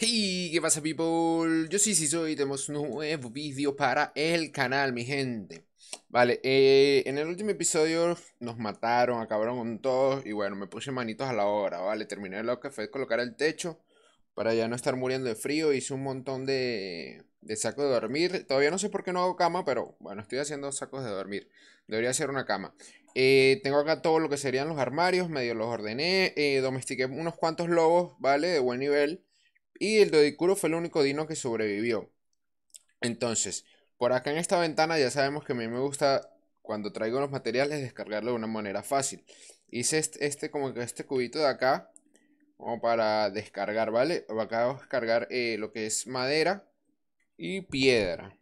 Hey, ¿qué pasa people? Yo sí, sí soy, tenemos un nuevo vídeo para el canal, mi gente Vale, eh, en el último episodio nos mataron, acabaron con todos Y bueno, me puse manitos a la obra, vale Terminé lo que fue colocar el techo Para ya no estar muriendo de frío Hice un montón de, de sacos de dormir Todavía no sé por qué no hago cama, pero bueno, estoy haciendo sacos de dormir Debería hacer una cama eh, tengo acá todo lo que serían los armarios, medio los ordené, eh, domestiqué unos cuantos lobos, ¿vale? De buen nivel. Y el Dodicuro fue el único dino que sobrevivió. Entonces, por acá en esta ventana ya sabemos que a mí me gusta cuando traigo los materiales descargarlo de una manera fácil. Hice este, como que este cubito de acá como para descargar, ¿vale? Acá voy a descargar eh, lo que es madera y piedra.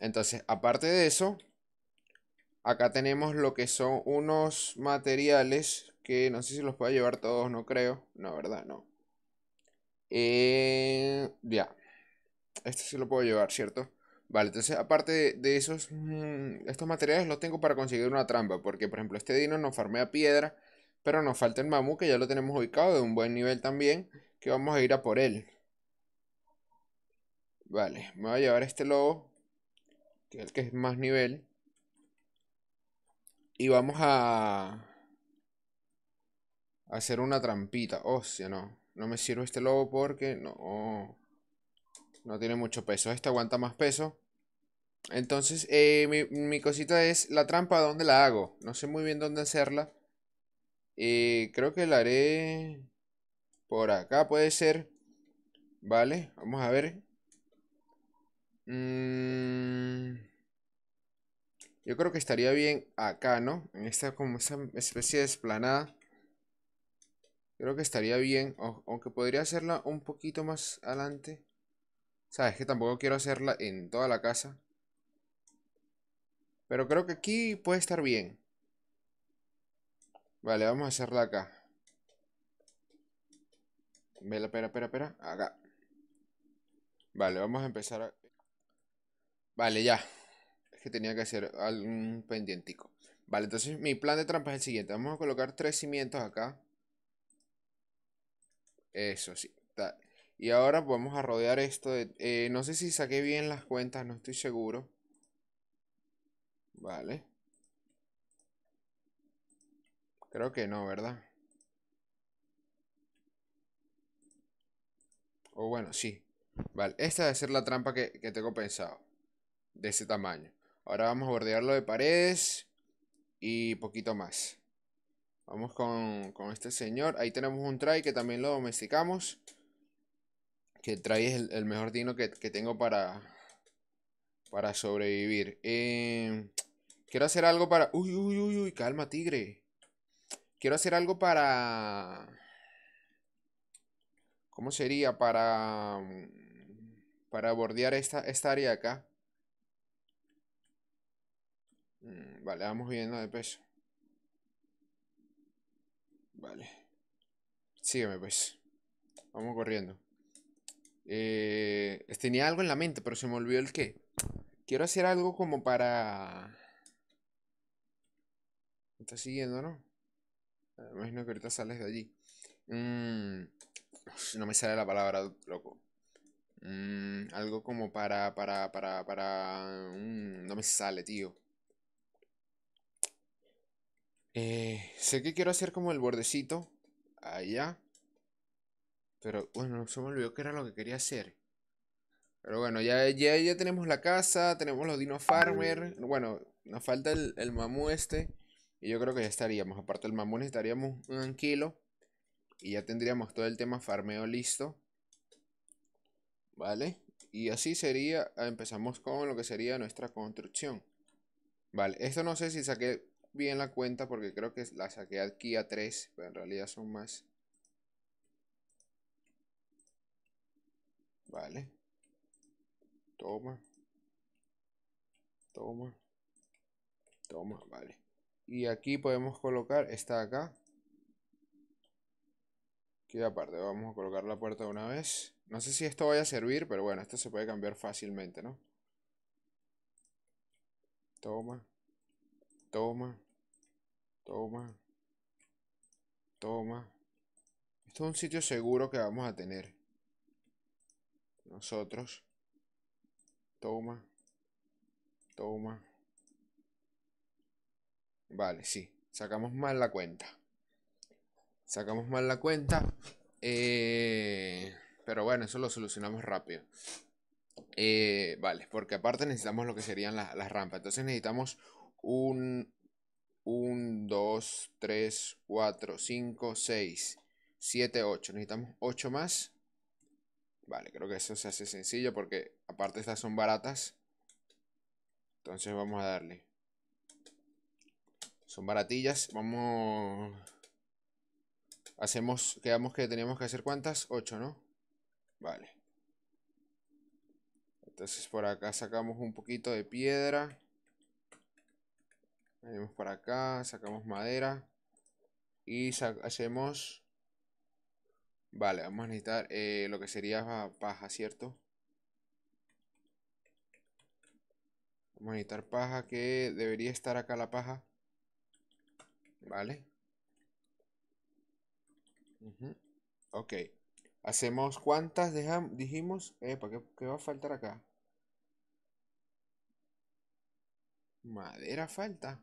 Entonces, aparte de eso, acá tenemos lo que son unos materiales que no sé si los puedo llevar todos, no creo. No, ¿verdad? No. Eh, ya. Esto sí lo puedo llevar, ¿cierto? Vale, entonces aparte de, esos, mm, estos materiales los tengo para conseguir una trampa, porque por ejemplo este dino nos farmea piedra, pero nos falta el mamu que ya lo tenemos ubicado de un buen nivel también, que vamos a ir a por él. Vale, me voy a llevar este lobo, que es el que es más nivel. Y vamos a hacer una trampita, o oh, no. No me sirve este lobo porque no... No tiene mucho peso. Este aguanta más peso. Entonces, eh, mi, cosita es la trampa, ¿dónde la hago? No sé muy bien dónde hacerla. Y eh, creo que la haré por acá, puede ser. Vale, vamos a ver. Mm, yo creo que estaría bien acá, ¿no? En esta como esa especie de esplanada. Creo que estaría bien, aunque podría hacerla un poquito más adelante. Sabes que tampoco quiero hacerla en toda la casa. Pero creo que aquí puede estar bien. Vale, vamos a hacerla acá. Vela, espera, espera, espera. Acá. Vale, vamos a empezar Vale, ya. Es que tenía que hacer algún pendientico. Vale, entonces mi plan de trampa es el siguiente. Vamos a colocar tres cimientos acá. Eso sí. Y ahora vamos a rodear esto eh, no sé si saqué bien las cuentas, no estoy seguro. Vale. Creo que no, ¿verdad? O bueno, sí. Vale, esta debe ser la trampa que, que tengo pensado. De ese tamaño. Ahora vamos a bordearlo de paredes y poquito más. Vamos con, este señor. Ahí tenemos un try que también lo domesticamos. Que el try es el, mejor dino que, tengo para, para sobrevivir. Em, quiero hacer algo para... Uy, uy, uy, uy, calma, tigre. Quiero hacer algo para... ¿Cómo sería? Para... Para bordear esta, esta área acá. Mm, vale, vamos viendo de peso. Vale. Sígueme, pues. Vamos corriendo. Eh, tenía algo en la mente, pero se me olvidó el qué. Quiero hacer algo como para... ¿Me estás siguiendo, no? Ah, me imagino que ahorita sales de allí. Mm, no me sale la palabra, loco. Mm, algo como para, para, para, para... Mm, no me sale, tío. Eh, sé que quiero hacer como el bordecito. Allá. Pero bueno, se me olvidó que era lo que quería hacer. Pero bueno, ya, ya, ya tenemos la casa, tenemos los Dino Farmer. Bueno, nos falta el, el mamú este. Y yo creo que ya estaríamos. Aparte del mamú necesitaríamos un kilo Y ya tendríamos todo el tema farmeo listo. ¿Vale? Y así sería, empezamos con lo que sería nuestra construcción. Vale, esto no sé si saqué bien la cuenta porque creo que la saqué aquí a 3, pero en realidad son más. Vale. Toma. Toma. Toma, vale. Y aquí podemos colocar esta de acá. Que aparte vamos a colocar la puerta de una vez. No sé si esto vaya a servir, pero bueno, esto se puede cambiar fácilmente, ¿no? Toma. Toma. Toma. Toma. Esto es un sitio seguro que vamos a tener. Nosotros. Toma. Toma. Vale, sí. Sacamos mal la cuenta. Sacamos mal la cuenta. Eh, pero bueno, eso lo solucionamos rápido. Eh, vale, porque aparte necesitamos lo que serían las, las rampas. Entonces necesitamos un, 1, 2, 3, 4, 5, 6, 7, 8. Necesitamos 8 más. Vale, creo que eso se hace sencillo porque aparte estas son baratas. Entonces vamos a darle. Son baratillas. Vamos... Hacemos, quedamos que teníamos que hacer cuántas? 8, ¿no? Vale. Entonces por acá sacamos un poquito de piedra. Venimos para acá, sacamos madera. Y hacemos... Vale, vamos a necesitar eh, lo que sería paja, ¿cierto? Vamos a necesitar paja que debería estar acá la paja. Vale. Ok. Hacemos cuántas dejamos, dijimos. Epa, ¿qué va a faltar acá? Madera falta.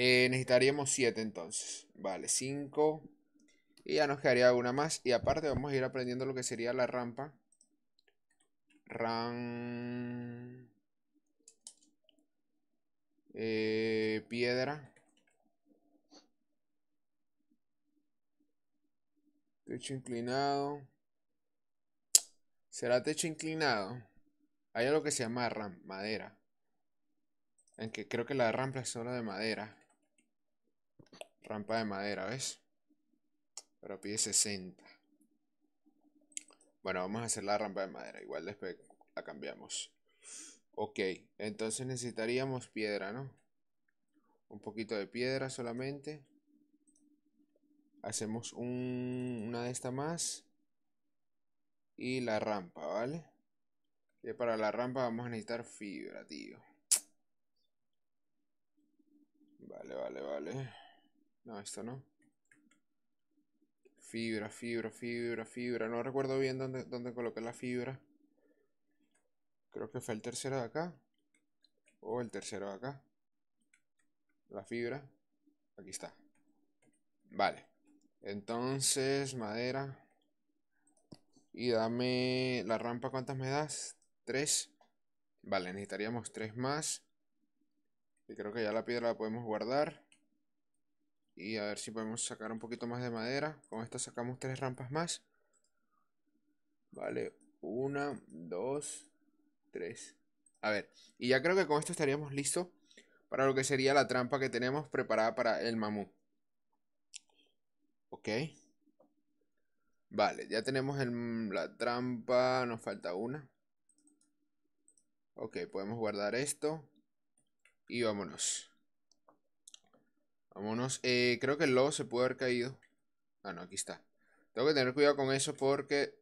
Eh, necesitaríamos 7 entonces. Vale, 5. Y ya nos quedaría una más. Y aparte vamos a ir aprendiendo lo que sería la rampa. Ram... Eh, piedra. Techo inclinado. ¿Será techo inclinado? Hay algo que se llama ramp, madera. Aunque creo que la rampa es solo de madera. Rampa de madera, ¿ves? Pero pide 60. Bueno, vamos a hacer la rampa de madera. Igual después la cambiamos. Ok, entonces necesitaríamos piedra, ¿no? Un poquito de piedra solamente. Hacemos un, una de esta más. Y la rampa, ¿vale? Y para la rampa vamos a necesitar fibra, tío. Vale, vale, vale. No, esto no. Fibra, fibra, fibra, fibra. No recuerdo bien dónde, dónde coloqué la fibra. Creo que fue el tercero de acá. O el tercero de acá. La fibra. Aquí está. Vale. Entonces, madera. Y dame la rampa, ¿cuántas me das? Tres. Vale, necesitaríamos tres más. Y creo que ya la piedra la podemos guardar. Y a ver si podemos sacar un poquito más de madera. Con esto sacamos tres rampas más. Vale, una, dos, tres. A ver, y ya creo que con esto estaríamos listos para lo que sería la trampa que tenemos preparada para el mamú. Ok. Vale, ya tenemos la trampa, nos falta una. Ok, podemos guardar esto. Y vámonos. Vámonos. Eh, creo que el lobo se puede haber caído. Ah, no, aquí está. Tengo que tener cuidado con eso porque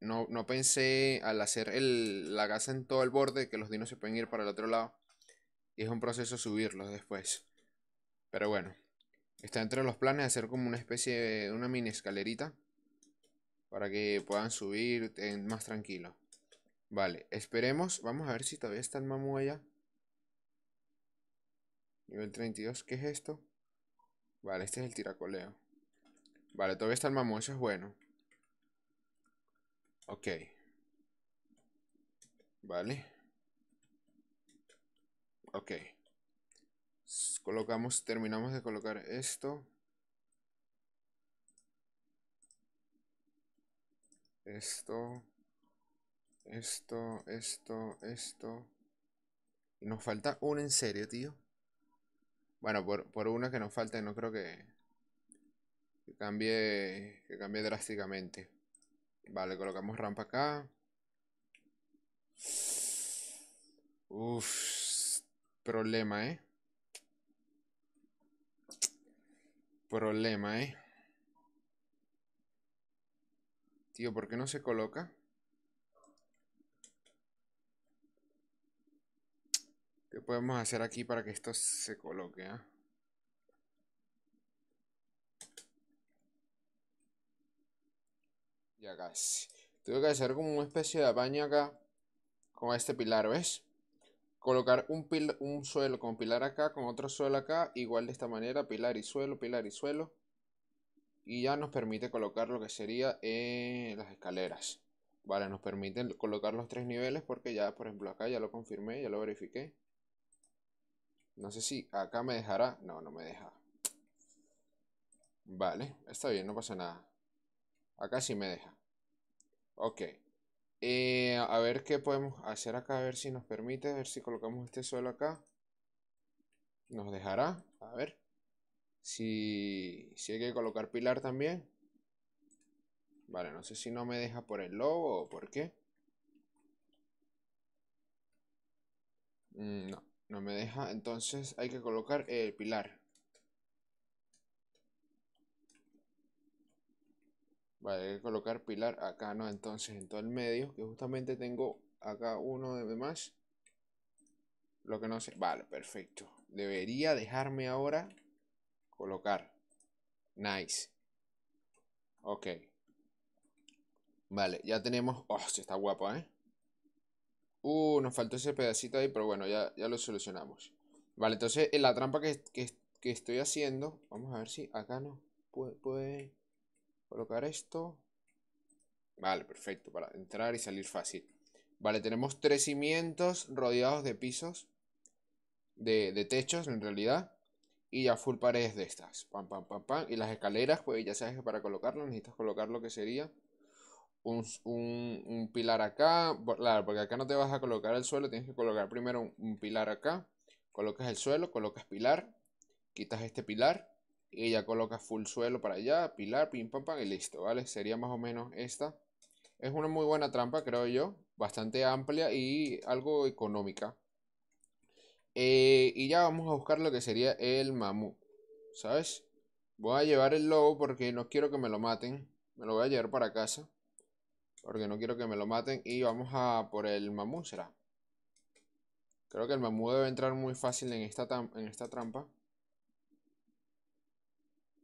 no, pensé al hacer la casa en todo el borde que los dinos se pueden ir para el otro lado. Y es un proceso subirlos después. Pero bueno. Está entre los planes de hacer como una especie de una mini escalerita. Para que puedan subir más tranquilo. Vale, esperemos. Vamos a ver si todavía está el mamú allá. Nivel 32, ¿qué es esto? Vale, este es el tiracoleo. Vale, todavía está el mamón, eso es bueno. Ok. Vale. Ok. Colocamos, terminamos de colocar esto. Esto. Esto, esto, esto. nos falta uno en serio, tío. Bueno, por, por una que nos falte, no creo que, cambie, que cambie drásticamente. Vale, colocamos rampa acá. Uff, problema, ¿eh? Problema, ¿eh? Tío, ¿por qué no se coloca? podemos hacer aquí para que esto se coloque? ¿ah? Y acá Tengo que hacer como una especie de apaño acá con este pilar, ¿ves? Colocar un, pil un suelo con pilar acá, con otro suelo acá, igual de esta manera, pilar y suelo, pilar y suelo. Y ya nos permite colocar lo que sería las escaleras. Vale, nos permiten colocar los tres niveles porque ya, por ejemplo, acá ya lo confirmé, ya lo verifiqué. No sé si acá me dejará. No, no me deja. Vale, está bien, no pasa nada. Acá sí me deja. Ok. Eh, a ver qué podemos hacer acá, a ver si nos permite, a ver si colocamos este suelo acá. Nos dejará, a ver. Si, si hay que colocar pilar también. Vale, no sé si no me deja por el lobo o por qué. Mm, no. No me deja, entonces hay que colocar el pilar. Vale, hay que colocar pilar acá, ¿no? Entonces en todo el medio, que justamente tengo acá uno de más. Lo que no sé. Vale, perfecto. Debería dejarme ahora colocar. Nice. Ok. Vale, ya tenemos... Oh, está guapo, ¿eh? Uh, nos faltó ese pedacito ahí, pero bueno, ya, ya lo solucionamos. Vale, entonces en eh, la trampa que, que, estoy haciendo, vamos a ver si acá no puede, colocar esto. Vale, perfecto, para entrar y salir fácil. Vale, tenemos tres cimientos rodeados de pisos, de, de techos en realidad, y ya full paredes de estas. Pam, pam, pam, pam. Y las escaleras, pues ya sabes que para colocarlo necesitas colocar lo que sería un, pilar acá, claro, porque acá no te vas a colocar el suelo, tienes que colocar primero un, pilar acá, colocas el suelo, colocas pilar, quitas este pilar y ya colocas full suelo para allá, pilar, pim pam pam y listo, ¿vale? Sería más o menos esta. Es una muy buena trampa, creo yo, bastante amplia y algo económica. Eh, y ya vamos a buscar lo que sería el mamut, ¿sabes? Voy a llevar el lobo porque no quiero que me lo maten, me lo voy a llevar para casa. Porque no quiero que me lo maten. Y vamos a por el mamú, será. Creo que el mamú debe entrar muy fácil en esta, en esta trampa.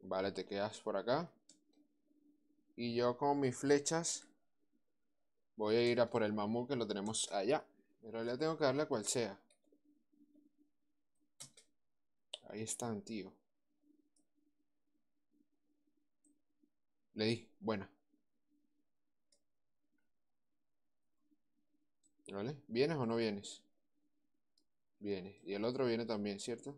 Vale, te quedas por acá. Y yo con mis flechas voy a ir a por el mamú que lo tenemos allá. Pero le tengo que darle cual sea. Ahí están, tío. Le di. Buena. ¿Vale? ¿Vienes o no vienes? Viene. Y el otro viene también, ¿cierto?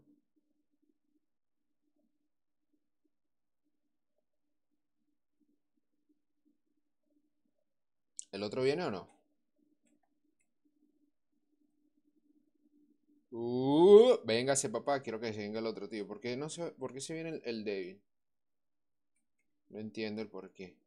¿El otro viene o no? Uh, véngase, papá. Quiero que se venga el otro, tío. ¿Por qué, no se, por qué se viene el, el débil? No entiendo el por qué.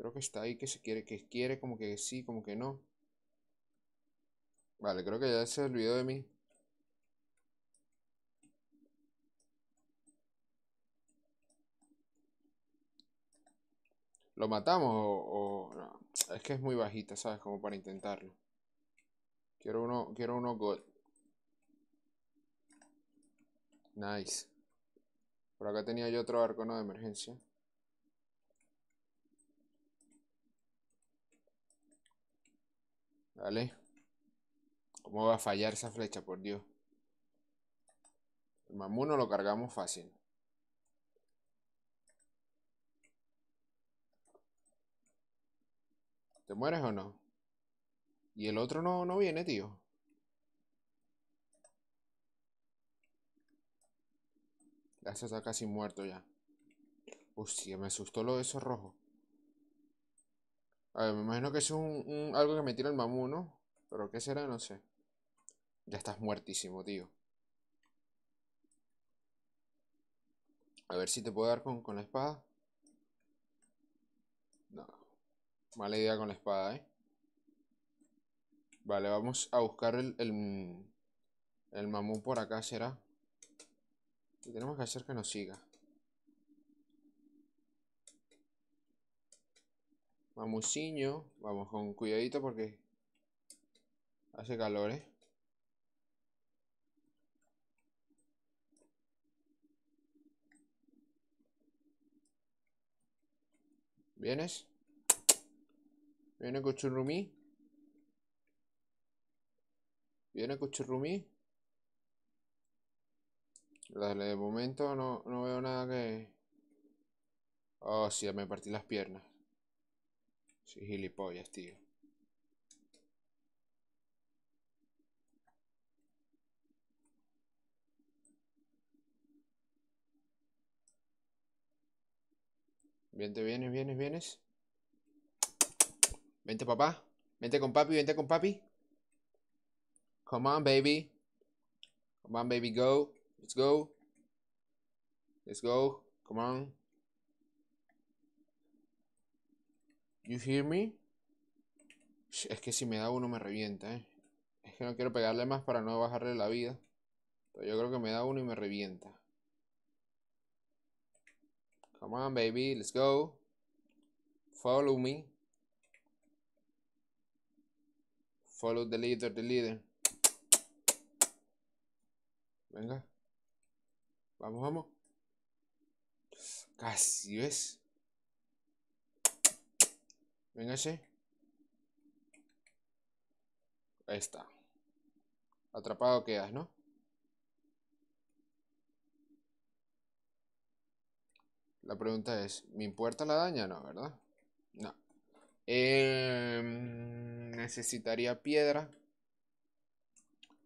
Creo que está ahí que se quiere, que quiere, como que sí, como que no. Vale, creo que ya se olvidó de mí. ¿Lo matamos o, Es que es muy bajita, ¿sabes? Como para intentarlo. Quiero uno, quiero uno god Nice. Por acá tenía yo otro arco, ¿no? De emergencia. ¿Vale? ¿Cómo va a fallar esa flecha, por Dios? El no lo cargamos fácil. ¿Te mueres o no? Y el otro no, no viene, tío. Ya se está casi muerto ya. Hostia, me asustó lo de esos rojos. A ver, me imagino que es un, algo que me tira el mamú, ¿no? Pero ¿qué será? No sé. Ya estás muertísimo, tío. A ver si te puedo dar con, la espada. No. Mala idea con la espada, ¿eh? Vale, vamos a buscar el, el, el mamú por acá, ¿será? Y tenemos que hacer que nos siga. mamusiño. Vamos con cuidadito porque hace calor, ¿eh? ¿Vienes? ¿Viene Cuchurrumí? ¿Viene Cuchurrumí? Dale, de momento no, no veo nada que... Oh, sí, me partí las piernas. Soy gilipollas, tío. Viene vienes, vienes, vienes. Vente, papá. Vente con papi, vente con papi. Come on, baby. Come on, baby, go. Let's go. Let's go. Come on. You hear me? Es que si me da uno me revienta, ¿eh? Es que no quiero pegarle más para no bajarle la vida. Pero yo creo que me da uno y me revienta. Come on, baby. Let's go. Follow me. Follow the leader, the leader. Venga. Vamos, vamos. Casi, ¿ves? venga Ahí está. Atrapado quedas, ¿no? La pregunta es, ¿mi importa la daña? No, ¿verdad? No. Em, necesitaría piedra.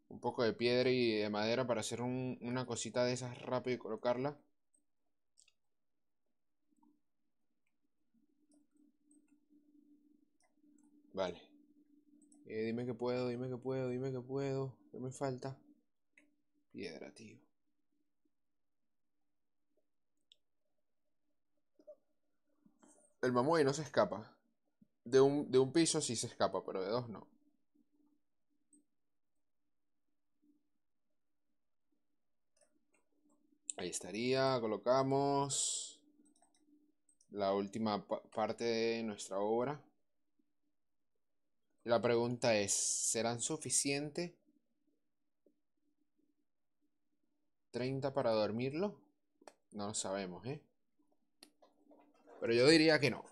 Un poco de piedra y de madera para hacer una cosita de esas rápido y colocarla. Vale. Eh, dime que puedo, dime que puedo, dime que puedo. ¿Qué me falta? Piedra, tío. El y no se escapa. De un, piso sí se escapa, pero de dos no. Ahí estaría, colocamos la última parte de nuestra obra. La pregunta es, ¿serán suficientes 30 para dormirlo? No lo sabemos, ¿eh? Pero yo diría que no.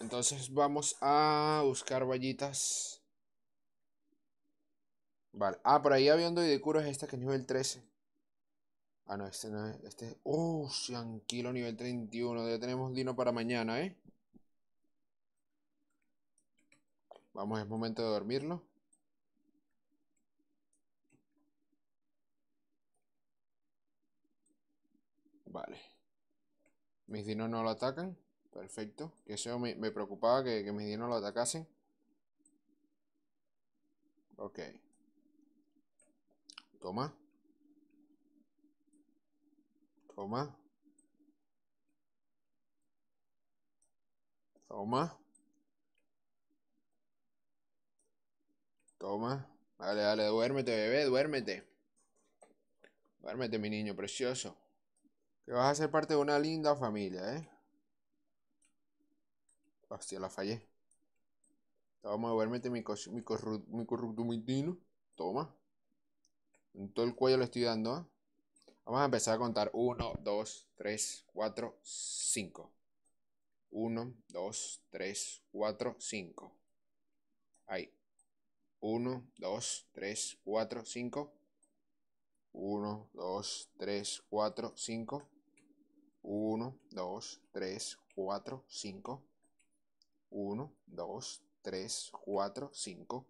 Entonces vamos a buscar vallitas. Vale. Ah, por ahí había un cura, es esta que es nivel 13. Ah, no, este no es. Este es. Oh, uh, tranquilo, nivel 31. Ya tenemos Dino para mañana, ¿eh? Vamos, es momento de dormirlo. Vale. Mis dinos no lo atacan. Perfecto. Que eso me, preocupaba que, que, mis dinos lo atacasen. Ok. Toma. Toma. Toma. Toma. Dale, dale, duérmete, bebé, duérmete. Duérmete, mi niño precioso. Que vas a ser parte de una linda familia, ¿eh? Hostia, la fallé. Toma, duérmete, mi, mi, mi corrupto mitino. Toma. En todo el cuello lo estoy dando, ¿eh? Vamos a empezar a contar. 1, 2, 3, 4, 5. 1, 2, 3, 4, 5. Ahí. 1, 2, 3, 4, 5. 1, 2, 3, 4, 5. 1, 2, 3, 4, 5. 1, 2, 3, 4, 5.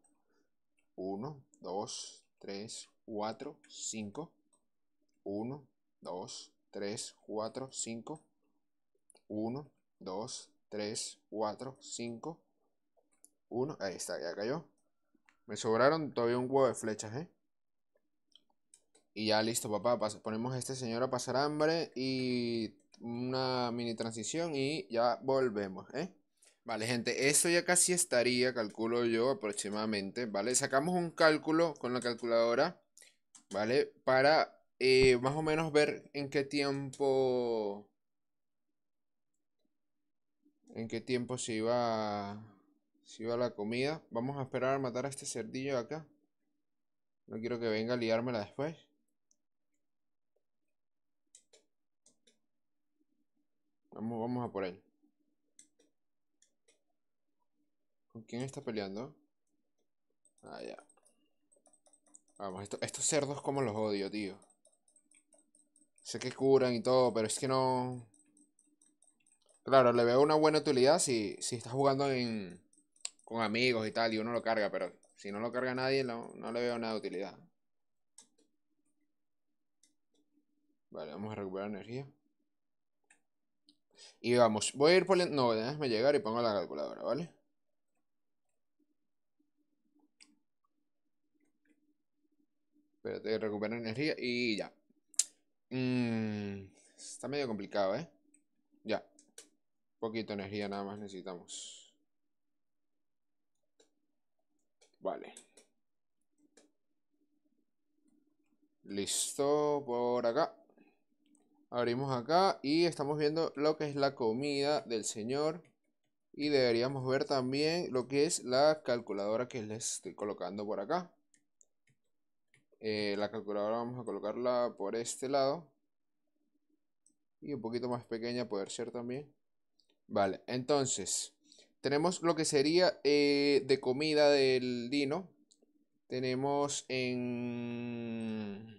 1, 2, 3, 4, 5. 1, 2, 3, 4, 5. 1, 2, 3, 4, 5. 1, ahí está, ya cayó. Me sobraron todavía un huevo de flechas, ¿eh? Y ya listo, papá. ponemos a este señor a pasar hambre y una mini transición y ya volvemos, ¿eh? Vale, gente, eso ya casi estaría, calculo yo aproximadamente, ¿vale? Sacamos un cálculo con la calculadora, ¿vale? Para eh, más o menos ver en qué tiempo... En qué tiempo se iba... Si va la comida. Vamos a esperar a matar a este cerdillo acá. No quiero que venga a liármela después. Vamos, vamos a por él. ¿Con quién está peleando? Ah, ya. Vamos, estos cerdos como los odio, tío. Sé que curan y todo, pero es que no... Claro, le veo una buena utilidad si, si estás jugando en, con amigos y tal, y uno lo carga, pero si no lo carga nadie, no, le veo nada de utilidad. Vale, vamos a recuperar energía. Y vamos, voy a ir por... No, déjame llegar y pongo la calculadora, ¿vale? Espérate, recuperar energía y ya. Mm, está medio complicado, ¿eh? Ya. Un poquito energía nada más necesitamos. Vale. Listo, por acá. Abrimos acá y estamos viendo lo que es la comida del señor. Y deberíamos ver también lo que es la calculadora que les estoy colocando por acá. Eh, la calculadora vamos a colocarla por este lado. Y un poquito más pequeña poder ser también. Vale, entonces tenemos lo que sería eh, de comida del Dino. Tenemos en...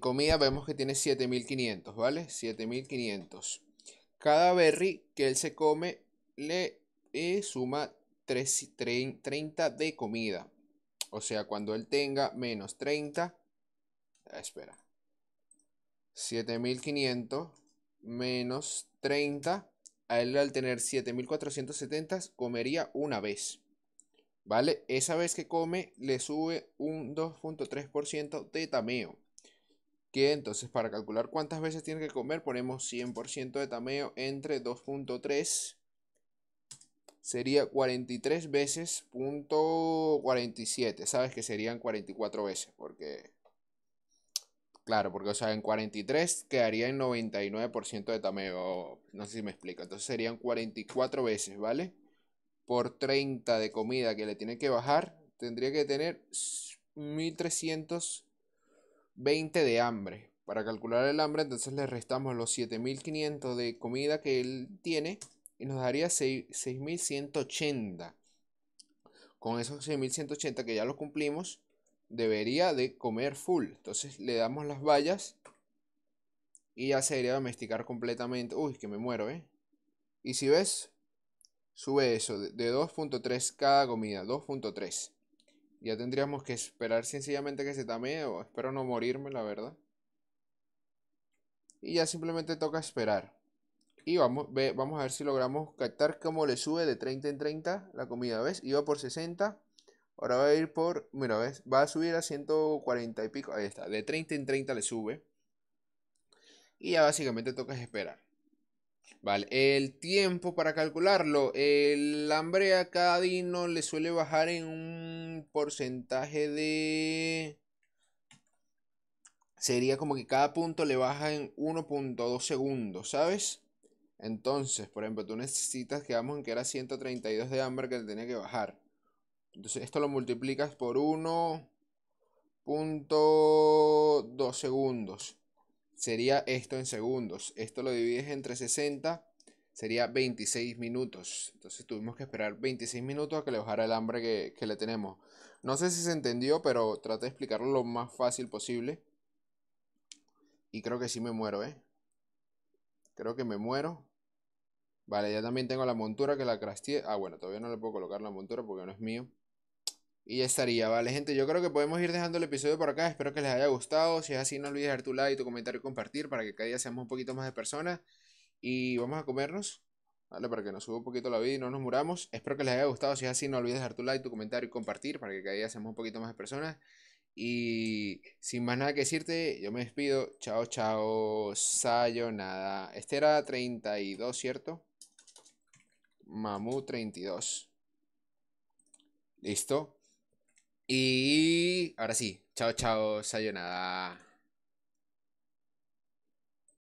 comida vemos que tiene 7500, ¿vale? 7500. Cada berry que él se come le eh, suma 30 de comida. O sea, cuando él tenga menos 30... Ah, espera. 7500 menos 30 a él al tener 7470 comería una vez. ¿Vale? Esa vez que come le sube un 2.3% de tameo. Que entonces para calcular cuántas veces tiene que comer ponemos 100% de tameo entre 2.3. Sería 43 veces punto 47. Sabes que serían 44 veces porque Claro, porque o sea, en 43 quedaría en 99% de tameo. No sé si me explico. Entonces serían 44 veces, ¿vale? Por 30 de comida que le tiene que bajar, tendría que tener 1320 de hambre. Para calcular el hambre, entonces le restamos los 7500 de comida que él tiene y nos daría 6180. Con esos 6180 que ya lo cumplimos, debería de comer full. Entonces le damos las vallas y ya se debería domesticar completamente. Uy, que me muero, ¿eh? Y si ves, sube eso, de 2.3 cada comida, 2.3. Ya tendríamos que esperar sencillamente que se tame o espero no morirme, la verdad. Y ya simplemente toca esperar. Y vamos, vamos a ver si logramos captar cómo le sube de 30 en 30 la comida, ¿ves? Iba por 60 Ahora va a ir por, mira, ¿ves? va a subir a 140 y pico. Ahí está, de 30 en 30 le sube. Y ya básicamente tocas esperar. Vale, el tiempo para calcularlo. El hambre a cada dino le suele bajar en un porcentaje de... Sería como que cada punto le baja en 1.2 segundos, ¿sabes? Entonces, por ejemplo, tú necesitas, quedamos en que era 132 de hambre que le tenía que bajar. Entonces esto lo multiplicas por 1.2 segundos. Sería esto en segundos. Esto lo divides entre 60, sería 26 minutos. Entonces tuvimos que esperar 26 minutos a que le bajara el hambre que, le tenemos. No sé si se entendió, pero traté de explicarlo lo más fácil posible. Y creo que sí me muero, ¿eh? Creo que me muero. Vale, ya también tengo la montura que la crasteé. Ah, bueno, todavía no le puedo colocar la montura porque no es mío. Y ya estaría, ¿vale, gente? Yo creo que podemos ir dejando el episodio por acá. Espero que les haya gustado. Si es así, no olvides dejar tu like, tu comentario y compartir para que cada día seamos un poquito más de personas. Y vamos a comernos, ¿vale? Para que nos suba un poquito la vida y no nos muramos. Espero que les haya gustado. Si es así, no olvides dejar tu like, tu comentario y compartir para que cada día seamos un poquito más de personas. Y sin más nada que decirte, yo me despido. Chao, chao. Nada, Este era 32, ¿cierto? Mamu 32. Listo. Y ahora sí, chao, chao, sayonara.